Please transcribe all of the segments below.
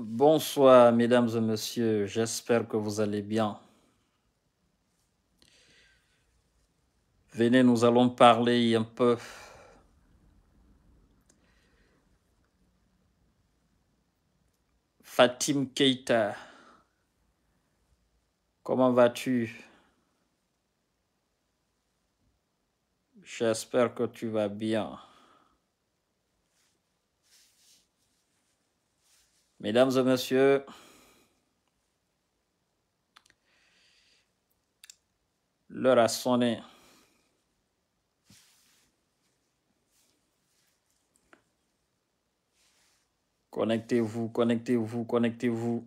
Bonsoir, mesdames et messieurs. J'espère que vous allez bien. Venez, nous allons parler un peu Fatim Keita. Comment vas-tu J'espère que tu vas bien. Mesdames et messieurs, l'heure a sonné. Connectez-vous, connectez-vous, connectez-vous.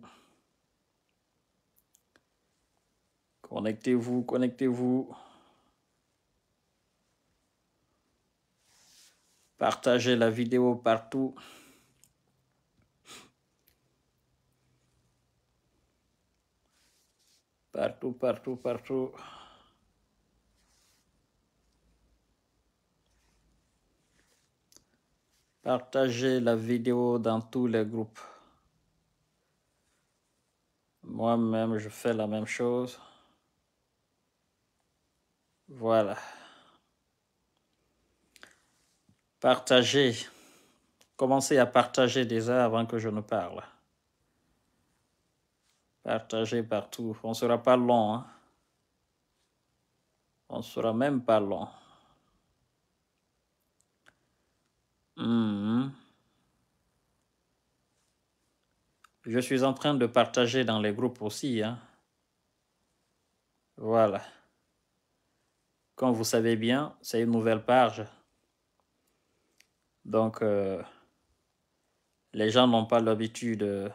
Connectez-vous, connectez-vous. Partagez la vidéo partout. Partout, partout, partout. Partagez la vidéo dans tous les groupes. Moi-même, je fais la même chose. Voilà. Partagez. Commencez à partager déjà avant que je ne parle. Partager partout. On ne sera pas long. Hein. On ne sera même pas long. Hmm. Je suis en train de partager dans les groupes aussi. Hein. Voilà. Comme vous savez bien, c'est une nouvelle page. Donc, euh, les gens n'ont pas l'habitude... Euh,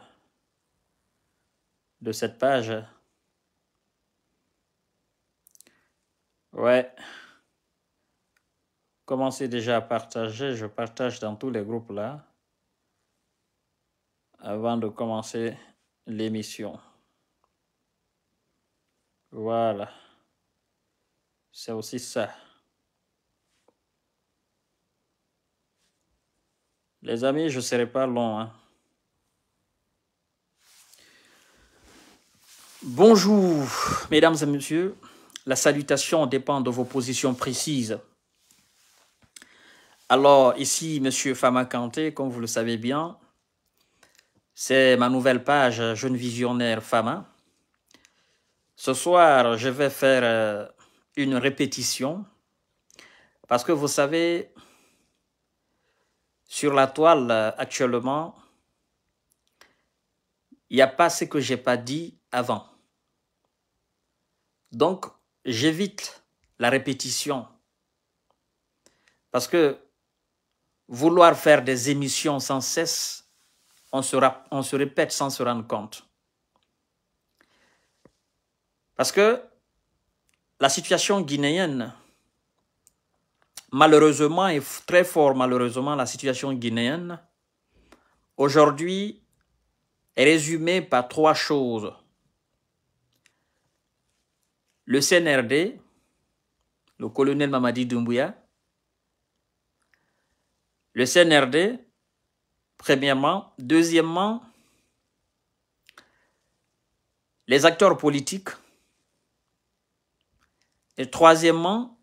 de cette page. Ouais. Commencez déjà à partager. Je partage dans tous les groupes là. Avant de commencer l'émission. Voilà. C'est aussi ça. Les amis, je ne serai pas long. Hein. Bonjour, mesdames et messieurs. La salutation dépend de vos positions précises. Alors, ici, Monsieur Fama Kanté, comme vous le savez bien, c'est ma nouvelle page Jeune Visionnaire Fama. Ce soir, je vais faire euh, une répétition parce que vous savez, sur la toile euh, actuellement, il n'y a pas ce que j'ai pas dit avant. Donc, j'évite la répétition. Parce que vouloir faire des émissions sans cesse, on se, répète sans se rendre compte. Parce que la situation guinéenne, malheureusement et très fort malheureusement, la situation guinéenne, aujourd'hui, est résumée par trois choses le CNRD, le colonel Mamadi Doumbouya, le CNRD, premièrement. Deuxièmement, les acteurs politiques. Et troisièmement,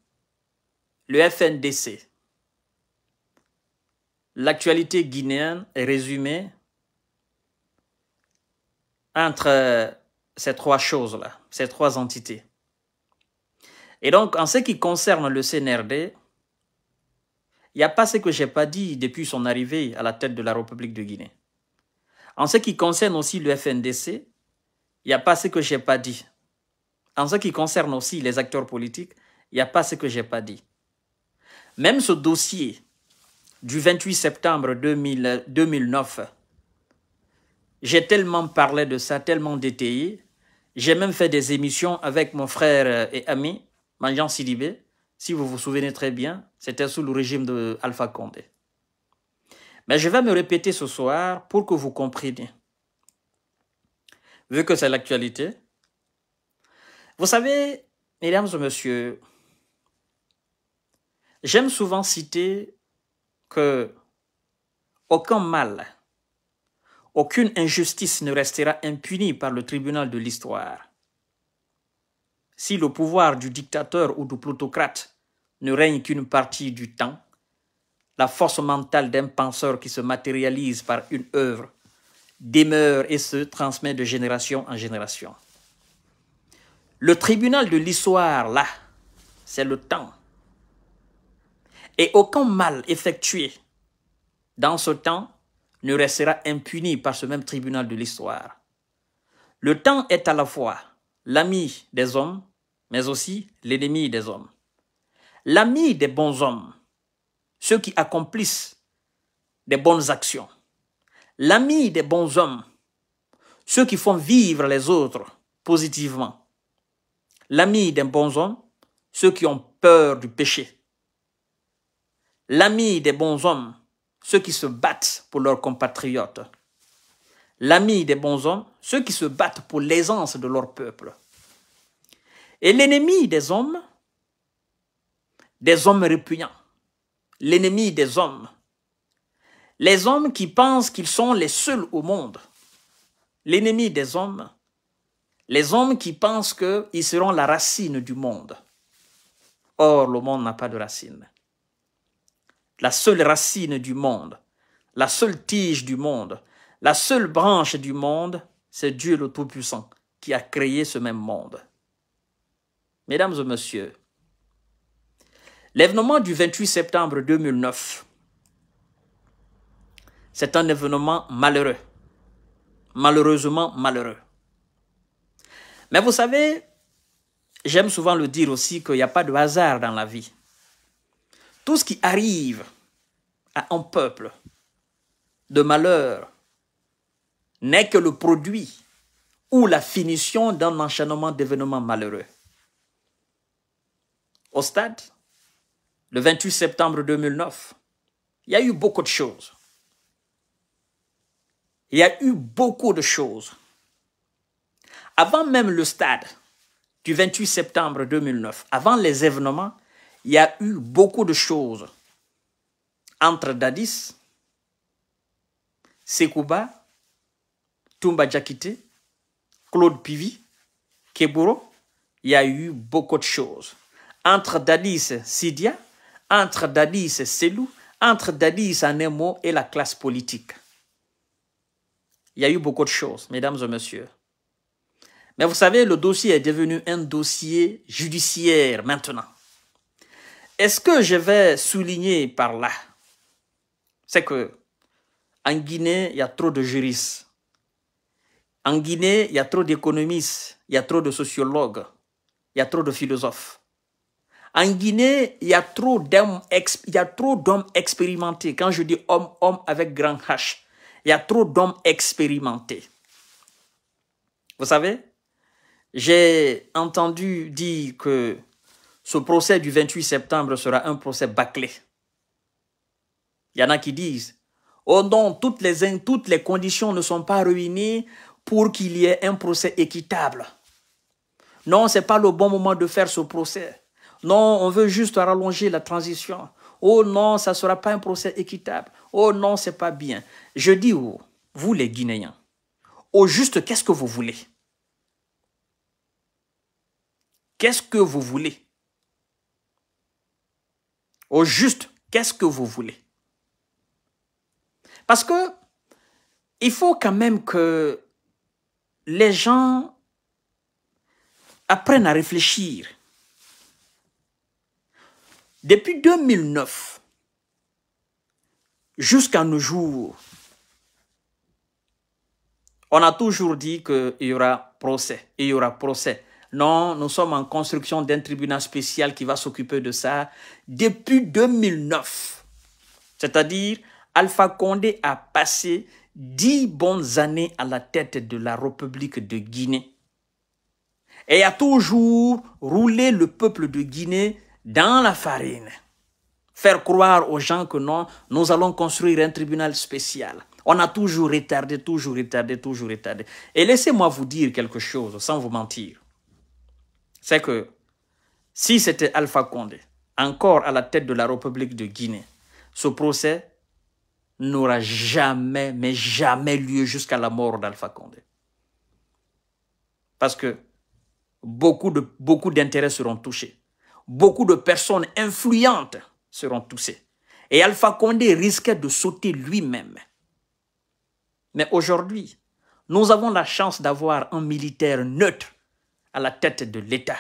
le FNDC. L'actualité guinéenne est résumée entre ces trois choses-là, ces trois entités. Et donc, en ce qui concerne le CNRD, il n'y a pas ce que je n'ai pas dit depuis son arrivée à la tête de la République de Guinée. En ce qui concerne aussi le FNDC, il n'y a pas ce que je n'ai pas dit. En ce qui concerne aussi les acteurs politiques, il n'y a pas ce que je n'ai pas dit. Même ce dossier du 28 septembre 2009, j'ai tellement parlé de ça, tellement détaillé, j'ai même fait des émissions avec mon frère et ami Jean Libé, si vous vous souvenez très bien, c'était sous le régime de Alpha Condé. Mais je vais me répéter ce soir pour que vous compreniez. Vu que c'est l'actualité, vous savez, mesdames et messieurs, j'aime souvent citer que aucun mal, aucune injustice ne restera impunie par le tribunal de l'histoire si le pouvoir du dictateur ou du plutocrate ne règne qu'une partie du temps, la force mentale d'un penseur qui se matérialise par une œuvre demeure et se transmet de génération en génération. Le tribunal de l'histoire, là, c'est le temps. Et aucun mal effectué dans ce temps ne restera impuni par ce même tribunal de l'histoire. Le temps est à la fois l'ami des hommes, mais aussi l'ennemi des hommes. L'ami des bons hommes, ceux qui accomplissent des bonnes actions. L'ami des bons hommes, ceux qui font vivre les autres positivement. L'ami des bons hommes, ceux qui ont peur du péché. L'ami des bons hommes, ceux qui se battent pour leurs compatriotes l'ami des bons hommes, ceux qui se battent pour l'aisance de leur peuple. Et l'ennemi des hommes, des hommes répugnants, l'ennemi des hommes, les hommes qui pensent qu'ils sont les seuls au monde, l'ennemi des hommes, les hommes qui pensent qu'ils seront la racine du monde. Or, le monde n'a pas de racine. La seule racine du monde, la seule tige du monde, la seule branche du monde, c'est Dieu le Tout-Puissant qui a créé ce même monde. Mesdames et messieurs, l'événement du 28 septembre 2009, c'est un événement malheureux, malheureusement malheureux. Mais vous savez, j'aime souvent le dire aussi qu'il n'y a pas de hasard dans la vie. Tout ce qui arrive à un peuple de malheur, n'est que le produit ou la finition d'un enchaînement d'événements malheureux. Au stade, le 28 septembre 2009, il y a eu beaucoup de choses. Il y a eu beaucoup de choses. Avant même le stade du 28 septembre 2009, avant les événements, il y a eu beaucoup de choses entre Dadis, Sekouba Tumba Djakite, Claude Pivi, Keburo, il y a eu beaucoup de choses. Entre Dadis Sidia, entre Dadis Selou, entre Dadis Anemo et la classe politique. Il y a eu beaucoup de choses, mesdames et messieurs. Mais vous savez, le dossier est devenu un dossier judiciaire maintenant. Est-ce que je vais souligner par là C'est que en Guinée, il y a trop de juristes. En Guinée, il y a trop d'économistes, il y a trop de sociologues, il y a trop de philosophes. En Guinée, il y a trop d'hommes, expérimentés. Quand je dis homme, homme avec grand H, il y a trop d'hommes expérimentés. Vous savez, j'ai entendu dire que ce procès du 28 septembre sera un procès bâclé. Il y en a qui disent, oh non, toutes les, toutes les conditions ne sont pas réunies pour qu'il y ait un procès équitable. Non, ce n'est pas le bon moment de faire ce procès. Non, on veut juste rallonger la transition. Oh non, ça ne sera pas un procès équitable. Oh non, c'est pas bien. Je dis vous, vous les Guinéens, au juste, qu'est-ce que vous voulez Qu'est-ce que vous voulez Au juste, qu'est-ce que vous voulez Parce que il faut quand même que les gens apprennent à réfléchir. Depuis 2009 jusqu'à nos jours, on a toujours dit qu'il y aura procès, il y aura procès. Non, nous sommes en construction d'un tribunal spécial qui va s'occuper de ça depuis 2009. C'est-à-dire, Alpha Condé a passé dix bonnes années à la tête de la République de Guinée et a toujours roulé le peuple de Guinée dans la farine. Faire croire aux gens que non, nous allons construire un tribunal spécial. On a toujours retardé, toujours retardé, toujours retardé. Et laissez-moi vous dire quelque chose sans vous mentir. C'est que si c'était Alpha Condé, encore à la tête de la République de Guinée, ce procès n'aura jamais, mais jamais lieu jusqu'à la mort d'Alpha Condé. Parce que beaucoup d'intérêts beaucoup seront touchés. Beaucoup de personnes influentes seront touchées. Et Alpha Condé risquait de sauter lui-même. Mais aujourd'hui, nous avons la chance d'avoir un militaire neutre à la tête de l'État.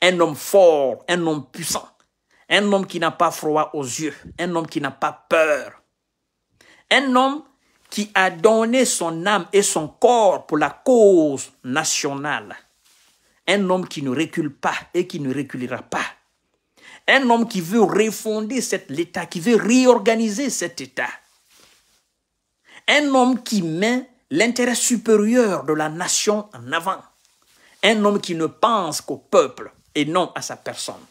Un homme fort, un homme puissant, un homme qui n'a pas froid aux yeux, un homme qui n'a pas peur, un homme qui a donné son âme et son corps pour la cause nationale. Un homme qui ne recule pas et qui ne reculera pas. Un homme qui veut refonder cet l'État, qui veut réorganiser cet État. Un homme qui met l'intérêt supérieur de la nation en avant. Un homme qui ne pense qu'au peuple et non à sa personne.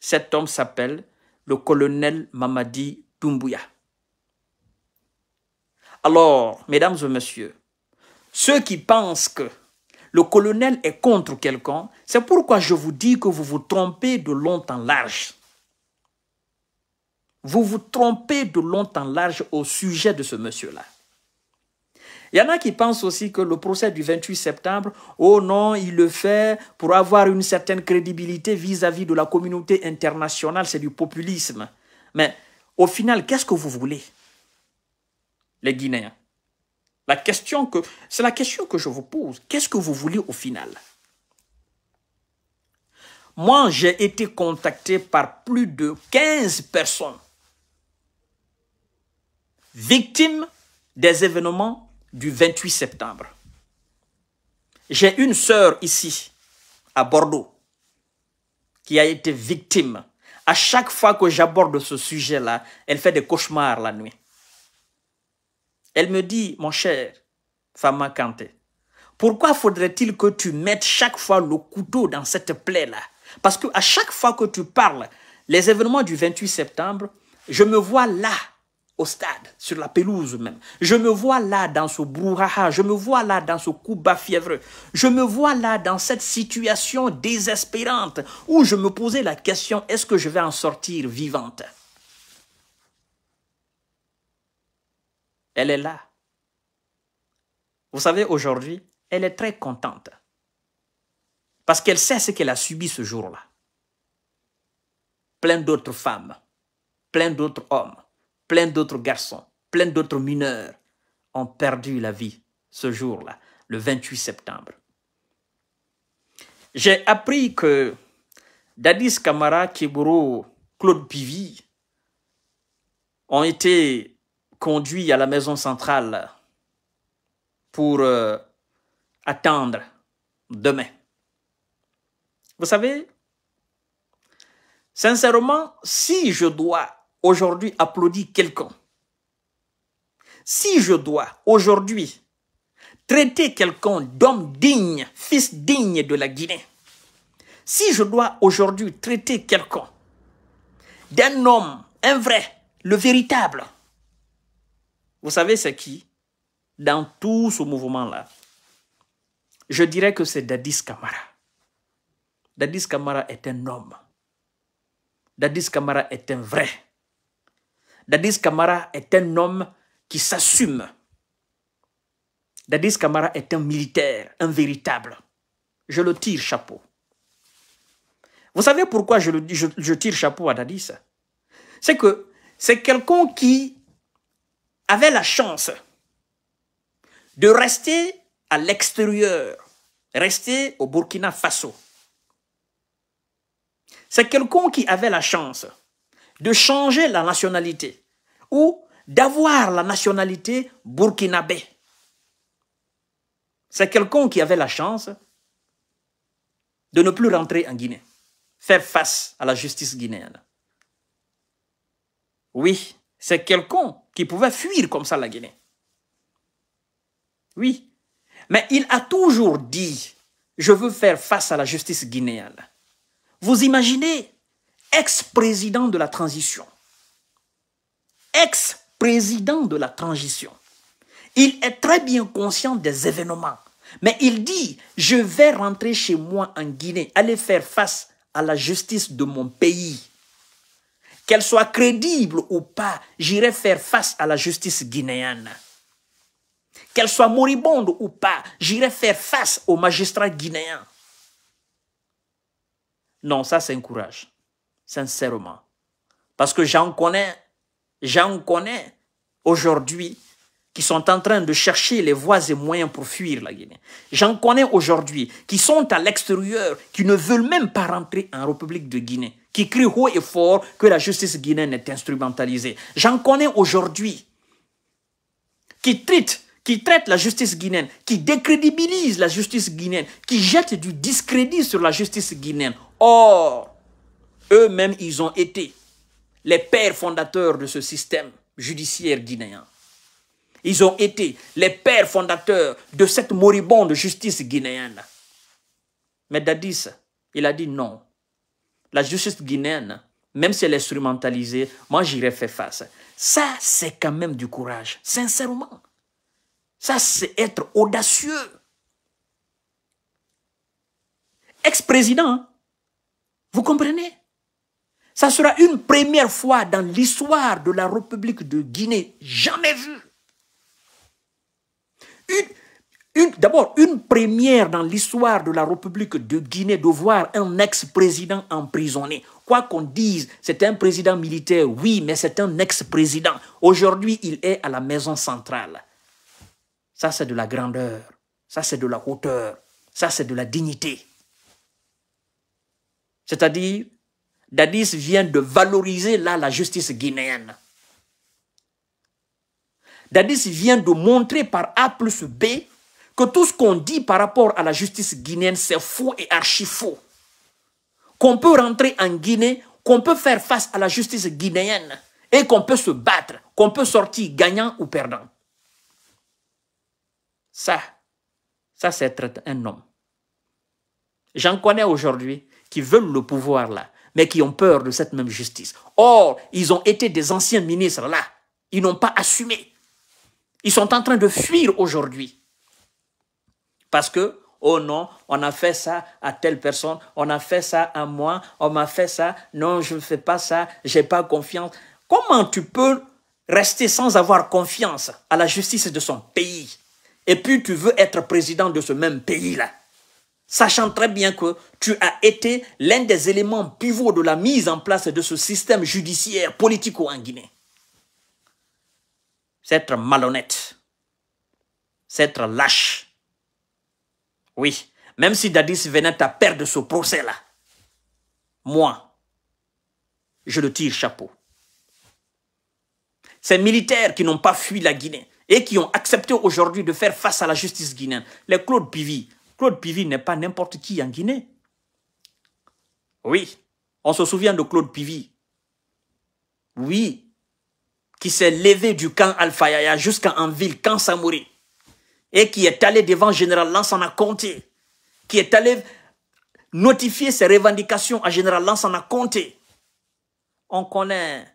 Cet homme s'appelle le colonel Mamadi Doumbouya. Alors, mesdames et messieurs, ceux qui pensent que le colonel est contre quelqu'un, c'est pourquoi je vous dis que vous vous trompez de long en large. Vous vous trompez de long en large au sujet de ce monsieur-là. Il y en a qui pensent aussi que le procès du 28 septembre, oh non, il le fait pour avoir une certaine crédibilité vis à -vis de la communauté internationale, c'est du populisme. Mais au final, qu'est-ce que vous voulez les Guinéens. La question que, c'est la question que je vous pose. Qu'est-ce que vous voulez au final Moi, j'ai été contacté par plus de 15 personnes victimes des événements du 28 septembre. J'ai une sœur ici, à Bordeaux, qui a été victime. À chaque fois que j'aborde ce sujet-là, elle fait des cauchemars la nuit. Elle me dit, mon cher Fama Kanté, pourquoi faudrait-il que tu mettes chaque fois le couteau dans cette plaie-là Parce que à chaque fois que tu parles, les événements du 28 septembre, je me vois là, au stade, sur la pelouse même. Je me vois là dans ce brouhaha, je me vois là dans ce coup bas fiévreux. Je me vois là dans cette situation désespérante où je me posais la question, est-ce que je vais en sortir vivante Elle est là. Vous savez, aujourd'hui, elle est très contente. Parce qu'elle sait ce qu'elle a subi ce jour-là. Plein d'autres femmes, plein d'autres hommes, plein d'autres garçons, plein d'autres mineurs ont perdu la vie ce jour-là, le 28 septembre. J'ai appris que Dadis Kamara, Kiburo, Claude Pivy ont été conduit à la maison centrale pour euh, attendre demain. Vous savez, sincèrement, si je dois aujourd'hui applaudir quelqu'un, si je dois aujourd'hui traiter quelqu'un d'homme digne, fils digne de la Guinée, si je dois aujourd'hui traiter quelqu'un d'un homme, un vrai, le véritable, vous savez, c'est qui Dans tout ce mouvement-là, je dirais que c'est Dadis Kamara. Dadis Kamara est un homme. Dadis Kamara est un vrai. Dadis Kamara est un homme qui s'assume. Dadis Kamara est un militaire, un véritable. Je le tire chapeau. Vous savez pourquoi je, le, je tire chapeau à Dadis C'est que c'est quelqu'un qui avait la chance de rester à l'extérieur, rester au Burkina Faso. C'est quelqu'un qui avait la chance de changer la nationalité ou d'avoir la nationalité burkinabé. C'est quelqu'un qui avait la chance de ne plus rentrer en Guinée, faire face à la justice guinéenne. Oui, c'est quelqu'un qui pouvait fuir comme ça la Guinée. Oui. Mais il a toujours dit, je veux faire face à la justice guinéenne. Vous imaginez, ex-président de la transition. Ex-président de la transition. Il est très bien conscient des événements. Mais il dit, je vais rentrer chez moi en Guinée, aller faire face à la justice de mon pays qu'elle soit crédible ou pas, j'irai faire face à la justice guinéenne. Qu'elle soit moribonde ou pas, j'irai faire face aux magistrats guinéens. Non, ça c'est un courage, sincèrement. Parce que j'en connais, j'en connais aujourd'hui qui sont en train de chercher les voies et moyens pour fuir la Guinée. J'en connais aujourd'hui qui sont à l'extérieur, qui ne veulent même pas rentrer en République de Guinée, qui crie haut et fort que la justice guinéenne est instrumentalisée. J'en connais aujourd'hui qui traitent qui traite la justice guinéenne, qui décrédibilise la justice guinéenne, qui jette du discrédit sur la justice guinéenne. Or, eux-mêmes, ils ont été les pères fondateurs de ce système judiciaire guinéen. Ils ont été les pères fondateurs de cette moribonde justice guinéenne. Mais Dadis, il a dit non la justice guinéenne, même si elle est instrumentalisée, moi j'irai faire face. Ça, c'est quand même du courage, sincèrement. Ça, c'est être audacieux. Ex-président, hein. vous comprenez Ça sera une première fois dans l'histoire de la République de Guinée jamais vue. Une, d'abord, une première dans l'histoire de la République de Guinée de voir un ex-président emprisonné. Quoi qu'on dise, c'est un président militaire, oui, mais c'est un ex-président. Aujourd'hui, il est à la maison centrale. Ça, c'est de la grandeur. Ça, c'est de la hauteur. Ça, c'est de la dignité. C'est-à-dire, Dadis vient de valoriser là la justice guinéenne. Dadis vient de montrer par A plus B que tout ce qu'on dit par rapport à la justice guinéenne, c'est faux et archi faux. Qu'on peut rentrer en Guinée, qu'on peut faire face à la justice guinéenne et qu'on peut se battre, qu'on peut sortir gagnant ou perdant. Ça, ça c'est être un homme. J'en connais aujourd'hui qui veulent le pouvoir là, mais qui ont peur de cette même justice. Or, ils ont été des anciens ministres là. Ils n'ont pas assumé. Ils sont en train de fuir aujourd'hui. Parce que, oh non, on a fait ça à telle personne, on a fait ça à moi, on m'a fait ça, non, je ne fais pas ça, je n'ai pas confiance. Comment tu peux rester sans avoir confiance à la justice de son pays et puis tu veux être président de ce même pays-là sachant très bien que tu as été l'un des éléments pivots de la mise en place de ce système judiciaire politico en Guinée. C'est être malhonnête, c'est être lâche, oui, même si Dadis venait à perdre ce procès-là, moi, je le tire chapeau. Ces militaires qui n'ont pas fui la Guinée et qui ont accepté aujourd'hui de faire face à la justice guinéenne, les Claude Pivy. Claude Pivy n'est pas n'importe qui en Guinée. Oui, on se souvient de Claude Pivy. Oui, qui s'est levé du camp Al-Fayaya jusqu'en ville, camp Samouré et qui est allé devant Général a compté, qui est allé notifier ses revendications à Général a compté. On connaît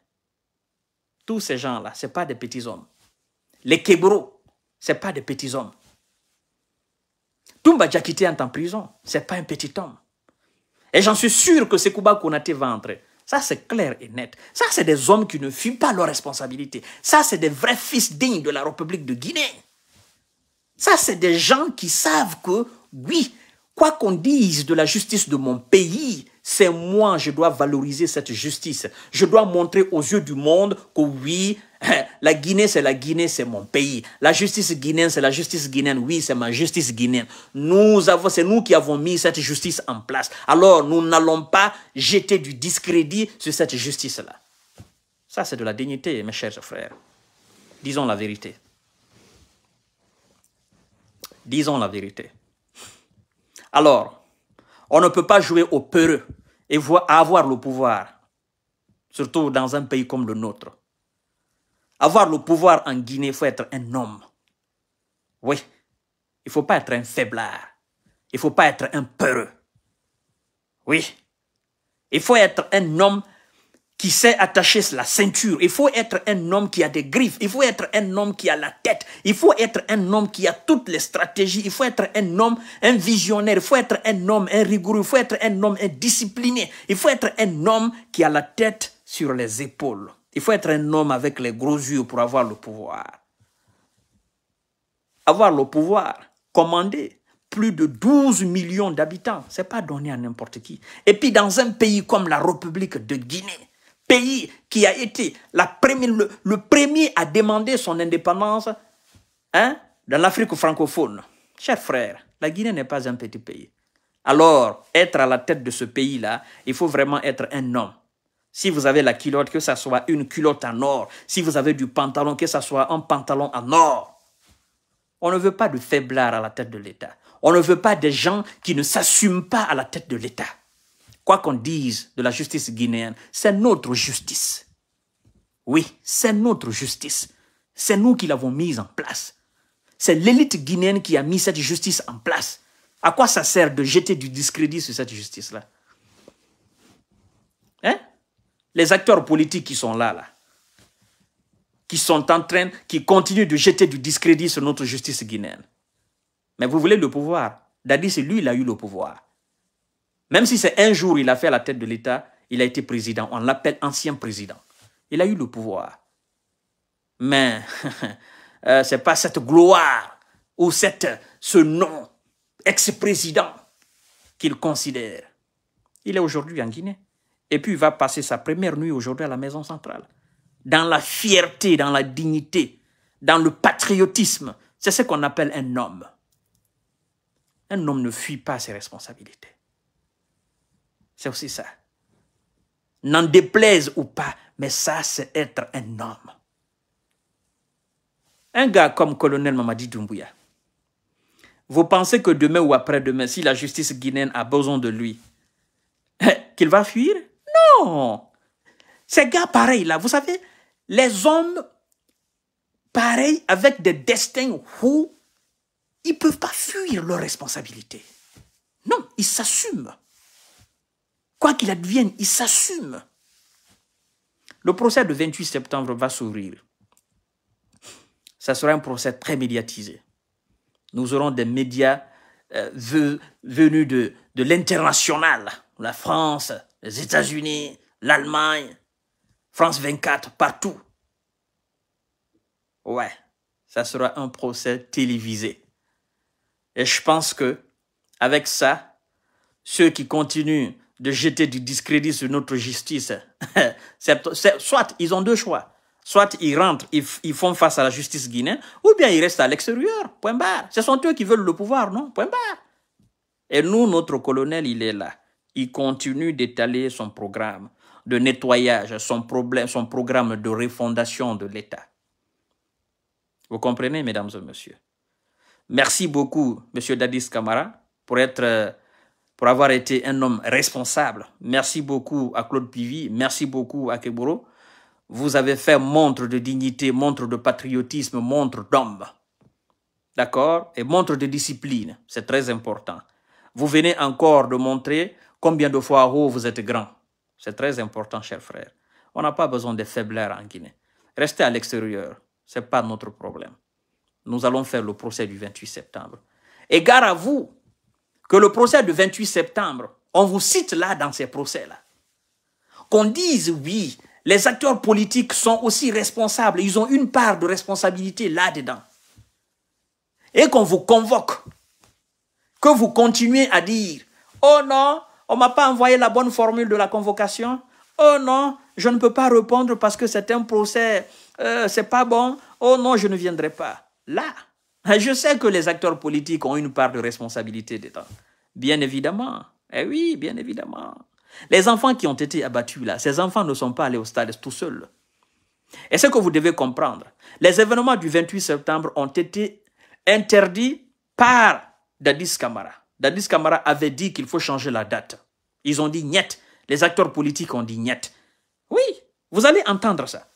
tous ces gens-là, ce pas des petits hommes. Les Kébro, ce pas des petits hommes. Toumba Djakité est en prison, ce n'est pas un petit homme. Et j'en suis sûr que Sekouba a va entrer. Ça, c'est clair et net. Ça, c'est des hommes qui ne fument pas leurs responsabilités. Ça, c'est des vrais fils dignes de la République de Guinée. Ça, c'est des gens qui savent que, oui, quoi qu'on dise de la justice de mon pays, c'est moi, je dois valoriser cette justice. Je dois montrer aux yeux du monde que oui, la Guinée, c'est la Guinée, c'est mon pays. La justice guinéenne, c'est la justice guinéenne. Oui, c'est ma justice guinéenne. Nous avons, c'est nous qui avons mis cette justice en place. Alors, nous n'allons pas jeter du discrédit sur cette justice-là. Ça, c'est de la dignité, mes chers frères. Disons la vérité. Disons la vérité. Alors, on ne peut pas jouer au peureux et avoir le pouvoir, surtout dans un pays comme le nôtre. Avoir le pouvoir en Guinée, il faut être un homme. Oui, il ne faut pas être un faiblard. Il ne faut pas être un peureux. Oui, il faut être un homme qui sait attacher la ceinture. Il faut être un homme qui a des griffes. Il faut être un homme qui a la tête. Il faut être un homme qui a toutes les stratégies. Il faut être un homme, un visionnaire. Il faut être un homme, un rigoureux. Il faut être un homme, un discipliné. Il faut être un homme qui a la tête sur les épaules. Il faut être un homme avec les gros yeux pour avoir le pouvoir. Avoir le pouvoir, commander, plus de 12 millions d'habitants. Ce n'est pas donné à n'importe qui. Et puis dans un pays comme la République de Guinée, pays qui a été le, premier à demander son indépendance hein, dans l'Afrique francophone. Chers frères, la Guinée n'est pas un petit pays. Alors, être à la tête de ce pays-là, il faut vraiment être un homme. Si vous avez la culotte, que ce soit une culotte en or. Si vous avez du pantalon, que ce soit un pantalon en or. On ne veut pas de faiblards à la tête de l'État. On ne veut pas des gens qui ne s'assument pas à la tête de l'État. Quoi qu'on dise de la justice guinéenne, c'est notre justice. Oui, c'est notre justice. C'est nous qui l'avons mise en place. C'est l'élite guinéenne qui a mis cette justice en place. À quoi ça sert de jeter du discrédit sur cette justice-là hein? Les acteurs politiques qui sont là, là, qui sont en train, qui continuent de jeter du discrédit sur notre justice guinéenne. Mais vous voulez le pouvoir. c'est lui, il a eu le pouvoir. Même si c'est un jour il a fait la tête de l'État, il a été président. On l'appelle ancien président. Il a eu le pouvoir. Mais euh, ce n'est pas cette gloire ou cette, ce nom ex-président qu'il considère. Il est aujourd'hui en Guinée. Et puis il va passer sa première nuit aujourd'hui à la maison centrale. Dans la fierté, dans la dignité, dans le patriotisme. C'est ce qu'on appelle un homme. Un homme ne fuit pas ses responsabilités. C'est aussi ça. N'en déplaise ou pas, mais ça, c'est être un homme. Un gars comme colonel Mamadi Doumbouya, vous pensez que demain ou après-demain, si la justice guinéenne a besoin de lui, qu'il va fuir Non Ces gars pareils là, vous savez, les hommes pareils avec des destins où ils ne peuvent pas fuir leurs responsabilités. Non, ils s'assument. Quoi qu'il advienne, il s'assume. Le procès de 28 septembre va s'ouvrir. Ça sera un procès très médiatisé. Nous aurons des médias euh, venus de, de l'international, la France, les États-Unis, l'Allemagne, France 24, partout. Ouais, ça sera un procès télévisé. Et je pense que, avec ça, ceux qui continuent de jeter du discrédit sur notre justice. soit ils ont deux choix. Soit ils rentrent, ils, font face à la justice guinéenne, ou bien ils restent à l'extérieur. Point barre. Ce sont eux qui veulent le pouvoir, non Point barre. Et nous, notre colonel, il est là. Il continue d'étaler son programme de nettoyage, son, problème, son programme de refondation de l'État. Vous comprenez, mesdames et messieurs Merci beaucoup, monsieur Dadis Kamara, pour être euh, pour avoir été un homme responsable. Merci beaucoup à Claude Pivy, merci beaucoup à Keburo. Vous avez fait montre de dignité, montre de patriotisme, montre d'homme. D'accord Et montre de discipline, c'est très important. Vous venez encore de montrer combien de fois haut vous êtes grand. C'est très important, cher frère. On n'a pas besoin de faiblères en Guinée. Restez à l'extérieur, ce n'est pas notre problème. Nous allons faire le procès du 28 septembre. Et à vous, que le procès de 28 septembre, on vous cite là dans ces procès-là, qu'on dise oui, les acteurs politiques sont aussi responsables, ils ont une part de responsabilité là-dedans. Et qu'on vous convoque, que vous continuez à dire, oh non, on m'a pas envoyé la bonne formule de la convocation, oh non, je ne peux pas répondre parce que c'est un procès, euh, c'est pas bon, oh non, je ne viendrai pas. Là, ah, je sais que les acteurs politiques ont une part de responsabilité d'État. Bien évidemment. Eh oui, bien évidemment. Les enfants qui ont été abattus là, ces enfants ne sont pas allés au stade tout seuls. Et ce que vous devez comprendre, les événements du 28 septembre ont été interdits par Dadis Kamara. Dadis Kamara avait dit qu'il faut changer la date. Ils ont dit niet. Les acteurs politiques ont dit niet. Oui, vous allez entendre ça.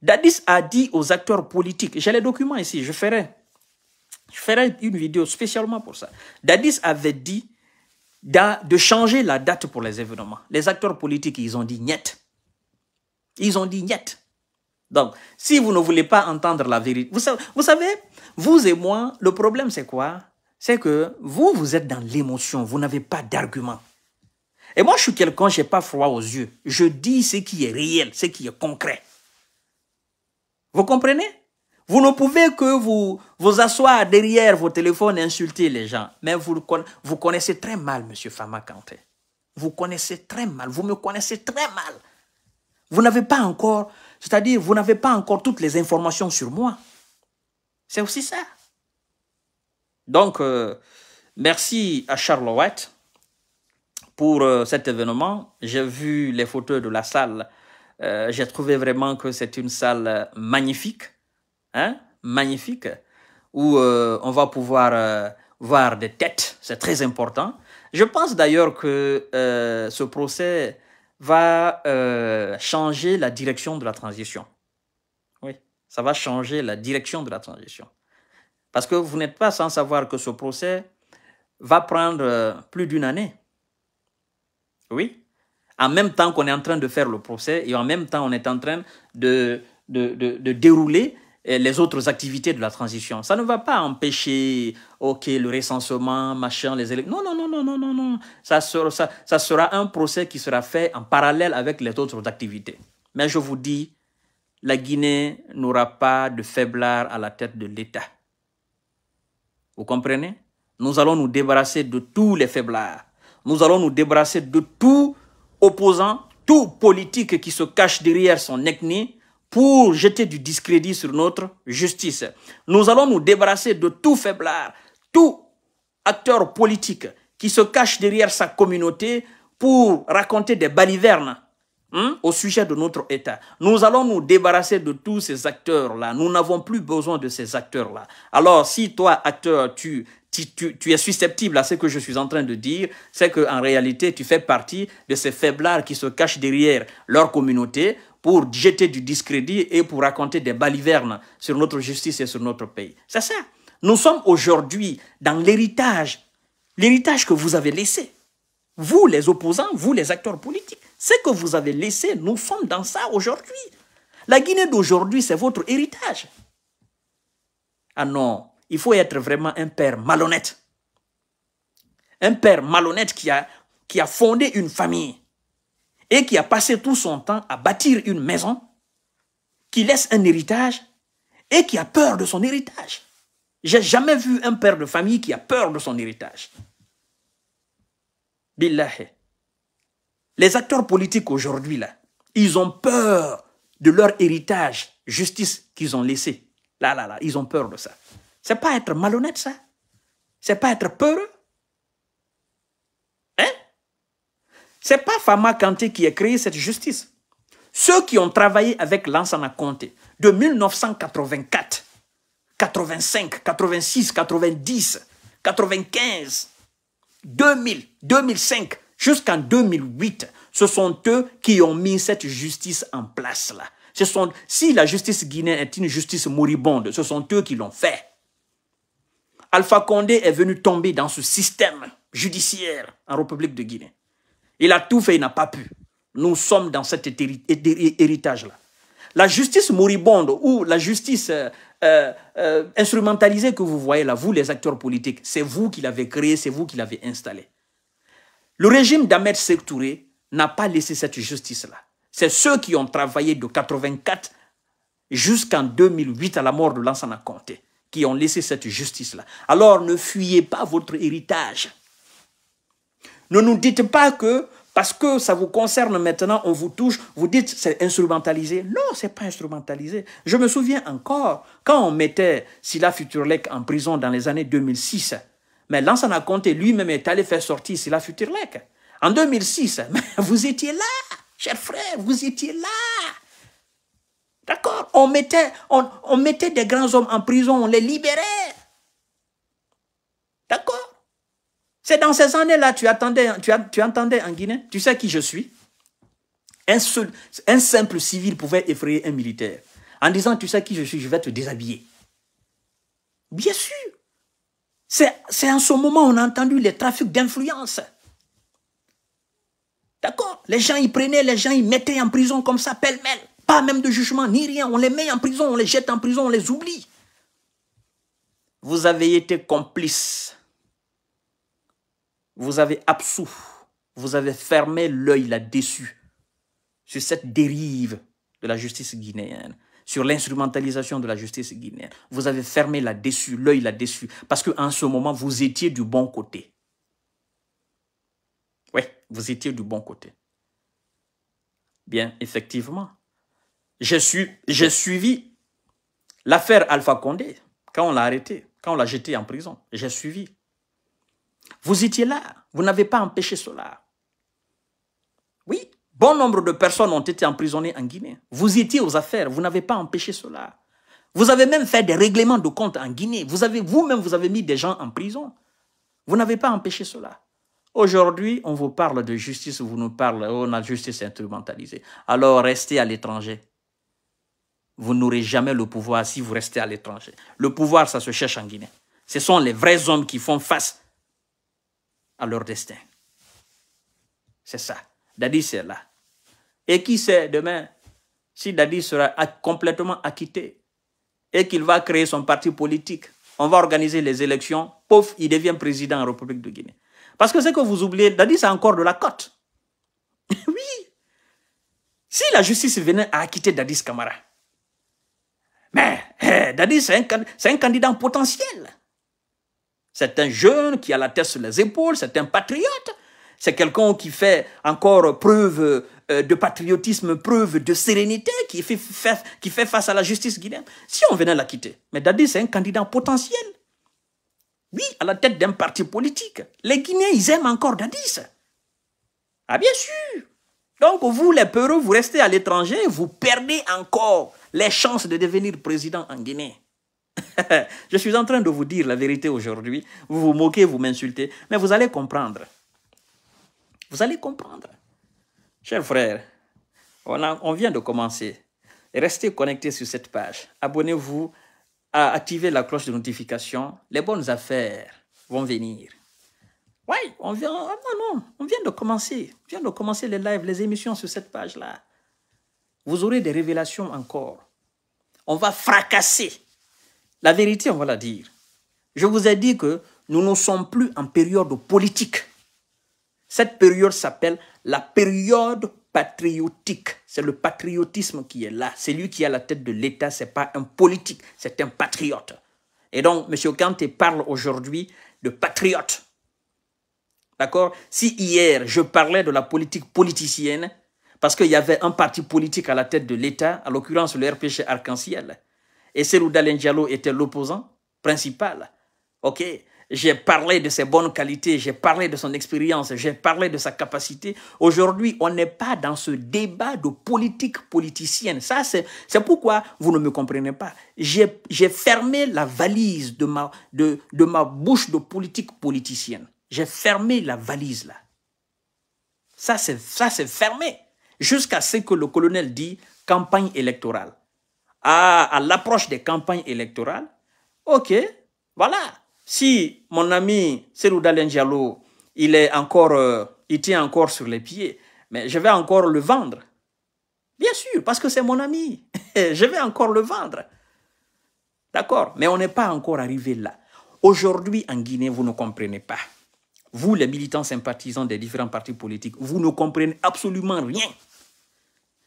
Dadis a dit aux acteurs politiques, j'ai les documents ici, je ferai je ferai une vidéo spécialement pour ça. Dadis avait dit de changer la date pour les événements. Les acteurs politiques, ils ont dit niet. Ils ont dit niet. Donc, si vous ne voulez pas entendre la vérité, vous savez, vous, savez, vous et moi, le problème c'est quoi C'est que vous, vous êtes dans l'émotion, vous n'avez pas d'argument. Et moi, je suis quelqu'un, je n'ai pas froid aux yeux. Je dis ce qui est réel, ce qui est concret. Vous comprenez vous ne pouvez que vous, vous asseoir derrière vos téléphones et insulter les gens. Mais vous, vous connaissez très mal M. Fama Kanté. Vous connaissez très mal. Vous me connaissez très mal. Vous n'avez pas encore, c'est-à-dire, vous n'avez pas encore toutes les informations sur moi. C'est aussi ça. Donc, euh, merci à Charlotte pour euh, cet événement. J'ai vu les photos de la salle. Euh, j'ai trouvé vraiment que c'est une salle magnifique. Hein, magnifique, où euh, on va pouvoir euh, voir des têtes, c'est très important. Je pense d'ailleurs que euh, ce procès va changer la direction de la transition. Oui, ça va changer la direction de la transition. Parce que vous n'êtes pas sans savoir que ce procès va prendre plus d'une année. Oui. En même temps qu'on est en train de faire le procès et en même temps on est en train de, de dérouler les autres activités de la transition. Ça ne va pas empêcher, OK, le recensement, machin, les élections. Non, non, non, non, non, non, Ça sera, ça sera un procès qui sera fait en parallèle avec les autres activités. Mais je vous dis, la Guinée n'aura pas de faiblard à la tête de l'État. Vous comprenez Nous allons nous débarrasser de tous les faiblards. Nous allons nous débarrasser de tout opposant, tout politique qui se cache derrière son ethnie pour jeter du discrédit sur notre justice. Nous allons nous débarrasser de tout faiblard, tout acteur politique qui se cache derrière sa communauté pour raconter des balivernes hein, au sujet de notre État. Nous allons nous débarrasser de tous ces acteurs-là. Nous n'avons plus besoin de ces acteurs-là. Alors, si toi, acteur, tu tu, es susceptible à ce que je suis en train de dire, c'est qu'en réalité, tu fais partie de ces faiblards qui se cachent derrière leur communauté pour jeter du discrédit et pour raconter des balivernes sur notre justice et sur notre pays. C'est ça. Nous sommes aujourd'hui dans l'héritage, l'héritage que vous avez laissé. Vous, les opposants, vous, les acteurs politiques, ce que vous avez laissé, nous sommes dans ça aujourd'hui. La Guinée d'aujourd'hui, c'est votre héritage. Ah non, il faut être vraiment un père malhonnête. Un père malhonnête qui a, qui a fondé une famille et qui a passé tout son temps à bâtir une maison, qui laisse un héritage et qui a peur de son héritage. J'ai jamais vu un père de famille qui a peur de son héritage. Billahi. Les acteurs politiques aujourd'hui, là, ils ont peur de leur héritage, justice qu'ils ont laissé. Là, là, là, ils ont peur de ça. C'est pas être malhonnête, ça. C'est pas être peureux. C'est pas Fama Kanté qui a créé cette justice. Ceux qui ont travaillé avec Lansana Kanté de 1984, 85, 86, 90, 95, 2000, 2005, jusqu'en 2008, ce sont eux qui ont mis cette justice en place là. Ce sont, si la justice guinéenne est une justice moribonde, ce sont eux qui l'ont fait. Alpha Condé est venu tomber dans ce système judiciaire en République de Guinée. Il a tout fait, il n'a pas pu. Nous sommes dans cet héritage-là. La justice moribonde ou la justice euh, euh, euh, instrumentalisée que vous voyez là, vous les acteurs politiques, c'est vous qui l'avez créé, c'est vous qui l'avez installé. Le régime d'Ahmed Touré n'a pas laissé cette justice-là. C'est ceux qui ont travaillé de 84 jusqu'en 2008 à la mort de Lansana Conté qui ont laissé cette justice-là. Alors ne fuyez pas votre héritage. Ne nous dites pas que parce que ça vous concerne maintenant, on vous touche, vous dites c'est instrumentalisé. Non, c'est pas instrumentalisé. Je me souviens encore quand on mettait Sila Futurlek en prison dans les années 2006. Mais Lansana compté. lui-même est allé faire sortir Sila Futurlek. En 2006, vous étiez là, cher frère, vous étiez là. D'accord on mettait, on, on mettait des grands hommes en prison, on les libérait. D'accord c'est dans ces années-là, tu attendais, tu, entendais en Guinée, tu sais qui je suis un, seul, un simple civil pouvait effrayer un militaire en disant, tu sais qui je suis, je vais te déshabiller. Bien sûr. C'est en ce moment on a entendu les trafics d'influence. D'accord Les gens, ils prenaient, les gens, ils mettaient en prison comme ça, pêle-mêle. Pas même de jugement, ni rien. On les met en prison, on les jette en prison, on les oublie. Vous avez été complices vous avez absous, vous avez fermé l'œil là-dessus, sur cette dérive de la justice guinéenne, sur l'instrumentalisation de la justice guinéenne. Vous avez fermé là-dessus, l'œil là-dessus, parce qu'en ce moment, vous étiez du bon côté. Oui, vous étiez du bon côté. Bien, effectivement. J'ai suivi l'affaire Alpha Condé, quand on l'a arrêté, quand on l'a jeté en prison. J'ai suivi. Vous étiez là. Vous n'avez pas empêché cela. Oui, bon nombre de personnes ont été emprisonnées en Guinée. Vous étiez aux affaires. Vous n'avez pas empêché cela. Vous avez même fait des règlements de compte en Guinée. Vous avez vous-même, vous avez mis des gens en prison. Vous n'avez pas empêché cela. Aujourd'hui, on vous parle de justice, vous nous parlez, on a justice instrumentalisée. Alors restez à l'étranger. Vous n'aurez jamais le pouvoir si vous restez à l'étranger. Le pouvoir, ça se cherche en Guinée. Ce sont les vrais hommes qui font face à leur destin. C'est ça. Dadi, c'est là. Et qui sait demain si Dadi sera complètement acquitté et qu'il va créer son parti politique, on va organiser les élections, pouf, il devient président en République de Guinée. Parce que c'est que vous oubliez, Dadi, c'est encore de la cote. oui. Si la justice venait à acquitter Dadis Camara, mais eh, c'est un candidat potentiel. C'est un jeune qui a la tête sur les épaules, c'est un patriote. C'est quelqu'un qui fait encore preuve euh, de patriotisme, preuve de sérénité, qui fait, face à la justice guinéenne. Si on venait la quitter, mais Dadis c'est un candidat potentiel. Oui, à la tête d'un parti politique. Les Guinéens, ils aiment encore Dadis. Ah bien sûr. Donc vous, les peureux, vous restez à l'étranger, vous perdez encore les chances de devenir président en Guinée. je suis en train de vous dire la vérité aujourd'hui. Vous vous moquez, vous m'insultez, mais vous allez comprendre. Vous allez comprendre. Chers frères, on, on vient de commencer. Restez connectés sur cette page. Abonnez-vous à activer la cloche de notification. Les bonnes affaires vont venir. Oui, on vient, ah non, on vient de commencer. On vient de commencer les lives, les émissions sur cette page-là. Vous aurez des révélations encore. On va fracasser la vérité, on va la dire. Je vous ai dit que nous ne sommes plus en période politique. Cette période s'appelle la période patriotique. C'est le patriotisme qui est là. C'est lui qui est à la tête de l'État, ce n'est pas un politique, c'est un patriote. Et donc, M. Kanté parle aujourd'hui de patriote. D'accord Si hier, je parlais de la politique politicienne, parce qu'il y avait un parti politique à la tête de l'État, à l'occurrence le RPG Arc-en-Ciel, et Selou Diallo était l'opposant principal. Ok, j'ai parlé de ses bonnes qualités, j'ai parlé de son expérience, j'ai parlé de sa capacité. Aujourd'hui, on n'est pas dans ce débat de politique politicienne. Ça, c'est pourquoi vous ne me comprenez pas. J'ai fermé la valise de ma, de, de ma bouche de politique politicienne. J'ai fermé la valise là. Ça, c'est fermé. Jusqu'à ce que le colonel dit campagne électorale à, l'approche des campagnes électorales, ok, voilà. Si mon ami Serou il est encore, euh, il tient encore sur les pieds, mais je vais encore le vendre. Bien sûr, parce que c'est mon ami. je vais encore le vendre. D'accord Mais on n'est pas encore arrivé là. Aujourd'hui, en Guinée, vous ne comprenez pas. Vous, les militants sympathisants des différents partis politiques, vous ne comprenez absolument rien.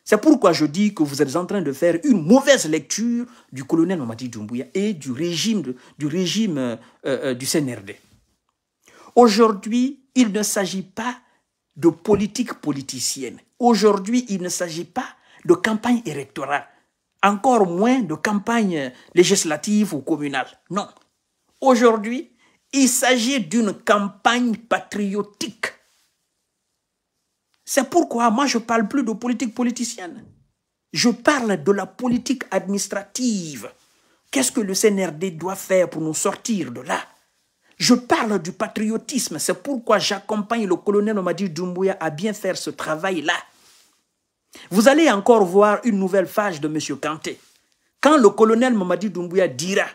C'est pourquoi je dis que vous êtes en train de faire une mauvaise lecture du colonel Mamadi Doumbouya et du régime, du, régime euh, euh, du CNRD. Aujourd'hui, il ne s'agit pas de politique politicienne. Aujourd'hui, il ne s'agit pas de campagne électorale, encore moins de campagne législative ou communale. Non. Aujourd'hui, il s'agit d'une campagne patriotique c'est pourquoi moi, je ne parle plus de politique politicienne. Je parle de la politique administrative. Qu'est-ce que le CNRD doit faire pour nous sortir de là Je parle du patriotisme. C'est pourquoi j'accompagne le colonel Mamadou Doumbouya à bien faire ce travail-là. Vous allez encore voir une nouvelle phase de M. Kanté. Quand le colonel Mamadi Doumbouya dira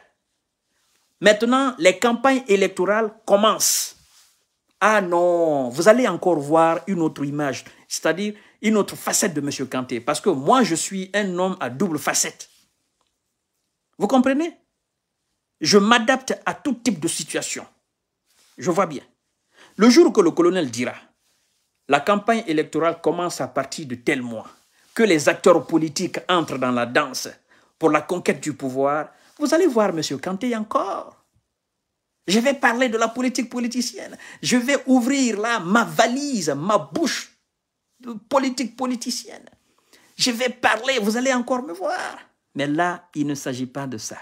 Maintenant, les campagnes électorales commencent. Ah non, vous allez encore voir une autre image, c'est-à-dire une autre facette de M. Kanté. Parce que moi, je suis un homme à double facette. Vous comprenez Je m'adapte à tout type de situation. Je vois bien. Le jour que le colonel dira, la campagne électorale commence à partir de tel mois, que les acteurs politiques entrent dans la danse pour la conquête du pouvoir, vous allez voir M. Kanté encore. Je vais parler de la politique politicienne. Je vais ouvrir là ma valise, ma bouche de politique politicienne. Je vais parler, vous allez encore me voir. Mais là, il ne s'agit pas de ça.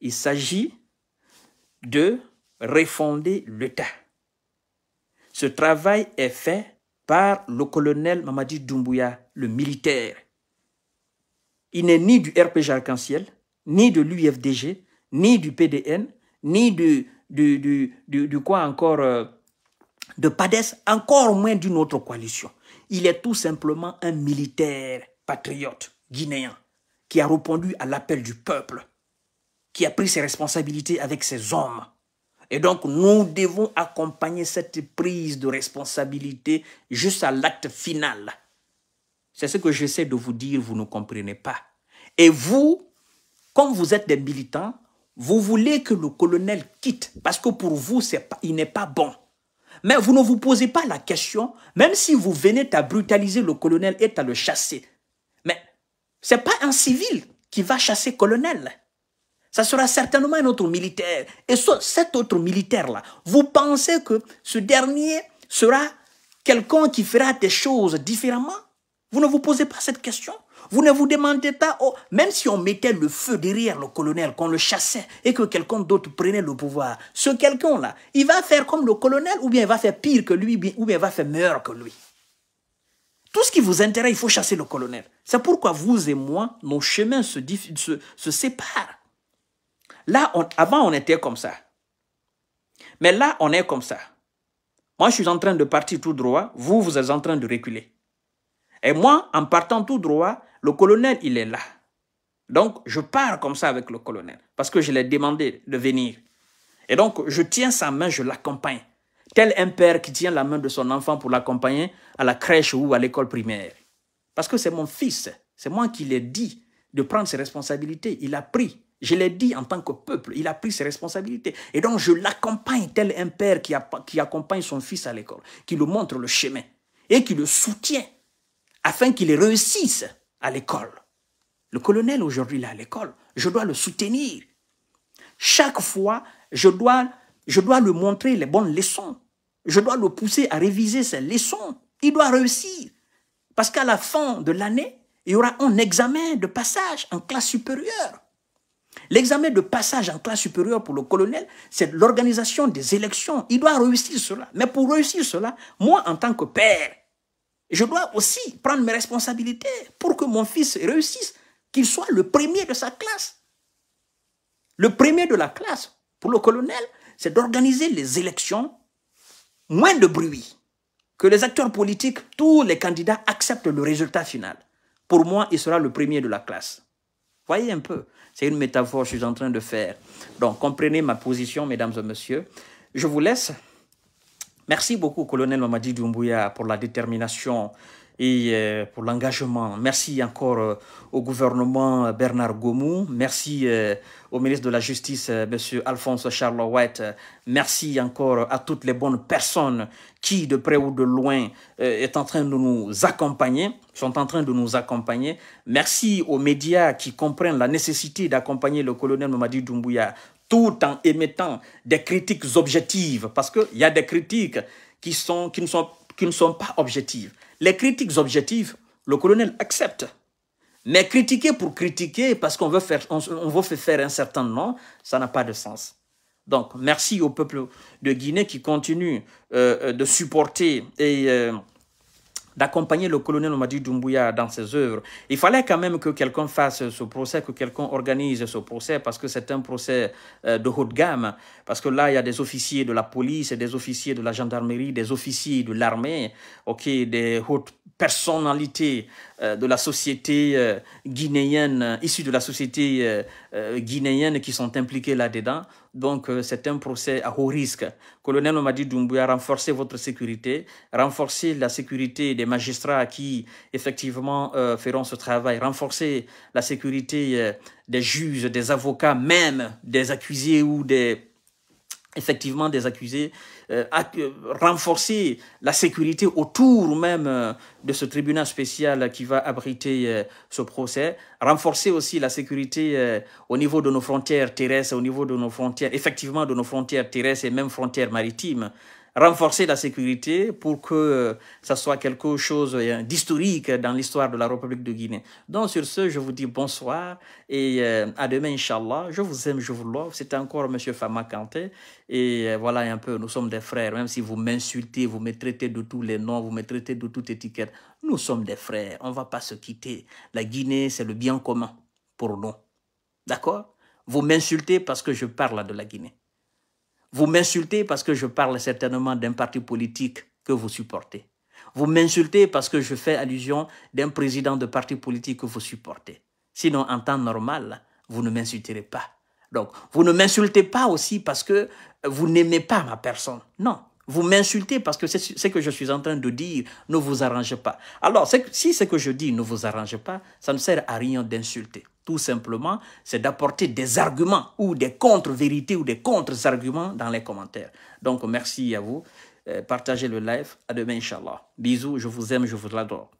Il s'agit de refonder l'État. Ce travail est fait par le colonel Mamadi Doumbouya, le militaire. Il n'est ni du RPG Arc-en-Ciel, ni de l'UFDG, ni du PDN, ni de, de, quoi encore, euh, de PADES, encore moins d'une autre coalition. Il est tout simplement un militaire patriote guinéen qui a répondu à l'appel du peuple, qui a pris ses responsabilités avec ses hommes. Et donc, nous devons accompagner cette prise de responsabilité jusqu'à l'acte final. C'est ce que j'essaie de vous dire, vous ne comprenez pas. Et vous, comme vous êtes des militants, vous voulez que le colonel quitte parce que pour vous, il n'est pas bon. Mais vous ne vous posez pas la question, même si vous venez à brutaliser le colonel et à le chasser. Mais ce n'est pas un civil qui va chasser colonel. Ça sera certainement un autre militaire. Et ce, cet autre militaire-là, vous pensez que ce dernier sera quelqu'un qui fera des choses différemment Vous ne vous posez pas cette question vous ne vous demandez pas, oh, même si on mettait le feu derrière le colonel, qu'on le chassait et que quelqu'un d'autre prenait le pouvoir, ce quelqu'un-là, il va faire comme le colonel ou bien il va faire pire que lui ou bien il va faire meilleur que lui. Tout ce qui vous intéresse, il faut chasser le colonel. C'est pourquoi vous et moi, nos chemins se, se, séparent. Là, avant, on était comme ça. Mais là, on est comme ça. Moi, je suis en train de partir tout droit. Vous, vous êtes en train de reculer. Et moi, en partant tout droit, le colonel, il est là. Donc, je pars comme ça avec le colonel, parce que je l'ai demandé de venir. Et donc, je tiens sa main, je l'accompagne. Tel un père qui tient la main de son enfant pour l'accompagner à la crèche ou à l'école primaire. Parce que c'est mon fils, c'est moi qui l'ai dit de prendre ses responsabilités. Il a pris. Je l'ai dit en tant que peuple, il a pris ses responsabilités. Et donc, je l'accompagne tel un père qui, accompagne son fils à l'école, qui lui montre le chemin et qui le soutient afin qu'il réussisse à l'école. Le colonel aujourd'hui, là à l'école. Je dois le soutenir. Chaque fois, je dois, je dois lui montrer les bonnes leçons. Je dois le pousser à réviser ses leçons. Il doit réussir. Parce qu'à la fin de l'année, il y aura un examen de passage en classe supérieure. L'examen de passage en classe supérieure pour le colonel, c'est l'organisation des élections. Il doit réussir cela. Mais pour réussir cela, moi, en tant que père, je dois aussi prendre mes responsabilités pour que mon fils réussisse, qu'il soit le premier de sa classe. Le premier de la classe, pour le colonel, c'est d'organiser les élections, moins de bruit, que les acteurs politiques, tous les candidats acceptent le résultat final. Pour moi, il sera le premier de la classe. Voyez un peu, c'est une métaphore que je suis en train de faire. Donc, comprenez ma position, mesdames et messieurs. Je vous laisse. Merci beaucoup, colonel Mamadi Doumbouya, pour la détermination et euh, pour l'engagement. Merci encore euh, au gouvernement Bernard Gomou. Merci euh, au ministre de la Justice, M. Alphonse Charles White. Merci encore à toutes les bonnes personnes qui, de près ou de loin, est en train de nous accompagner, sont en train de nous accompagner. Merci aux médias qui comprennent la nécessité d'accompagner le colonel Mamadi Doumbouya tout en émettant des critiques objectives, parce qu'il y a des critiques qui, sont, qui, ne sont, qui ne sont pas objectives. Les critiques objectives, le colonel accepte. Mais critiquer pour critiquer, parce qu'on veut, faire, on, veut faire un certain nom, ça n'a pas de sens. Donc, merci au peuple de Guinée qui continue euh, euh, de supporter et euh, d'accompagner le colonel Mamadi Doumbouya dans ses œuvres. Il fallait quand même que quelqu'un fasse ce procès, que quelqu'un organise ce procès, parce que c'est un procès euh, de haute gamme, parce que là, il y a des officiers de la police, des officiers de la gendarmerie, des officiers de l'armée, ok, des hautes personnalités euh, de la société euh, guinéenne, euh, issus de la société guinéenne qui sont impliqués là-dedans. Donc, c'est un procès à haut risque. Colonel Omadi Doumbouya, renforcez votre sécurité, renforcez la sécurité des magistrats qui, effectivement, feront ce travail, renforcez la sécurité des juges, des avocats, même des accusés ou des, effectivement, des accusés euh, euh, renforcer la sécurité autour même euh, de ce tribunal spécial qui va abriter ce procès, renforcer aussi la sécurité au niveau de nos frontières terrestres, au niveau de nos frontières, effectivement de nos frontières terrestres et même frontières maritimes renforcer la sécurité pour que euh, ça soit quelque chose euh, d'historique dans l'histoire de la République de Guinée. Donc sur ce, je vous dis bonsoir et euh, à demain, Inch'Allah. Je vous aime, je vous love. C'était encore M. Fama Kanté. Et voilà un peu, nous sommes des frères. Même si vous m'insultez, vous me traitez de tous les noms, vous me traitez de toute étiquette, nous sommes des frères. On ne va pas se quitter. La Guinée, c'est le bien commun pour nous. D'accord Vous m'insultez parce que je parle de la Guinée. Vous m'insultez parce que je parle certainement d'un parti politique que vous supportez. Vous m'insultez parce que je fais allusion d'un président de parti politique que vous supportez. Sinon, en temps normal, vous ne m'insulterez pas. Donc, vous ne m'insultez pas aussi parce que vous n'aimez pas ma personne. Non, vous m'insultez parce que ce que je suis en train de dire ne vous arrange pas. Alors, si ce que je dis ne vous arrange pas, ça ne sert à rien d'insulter tout simplement, c'est d'apporter des arguments ou des contre-vérités ou des contre-arguments dans les commentaires. Donc, merci à vous. Euh, partagez le live. À demain, Inch'Allah. Bisous, je vous aime, je vous adore.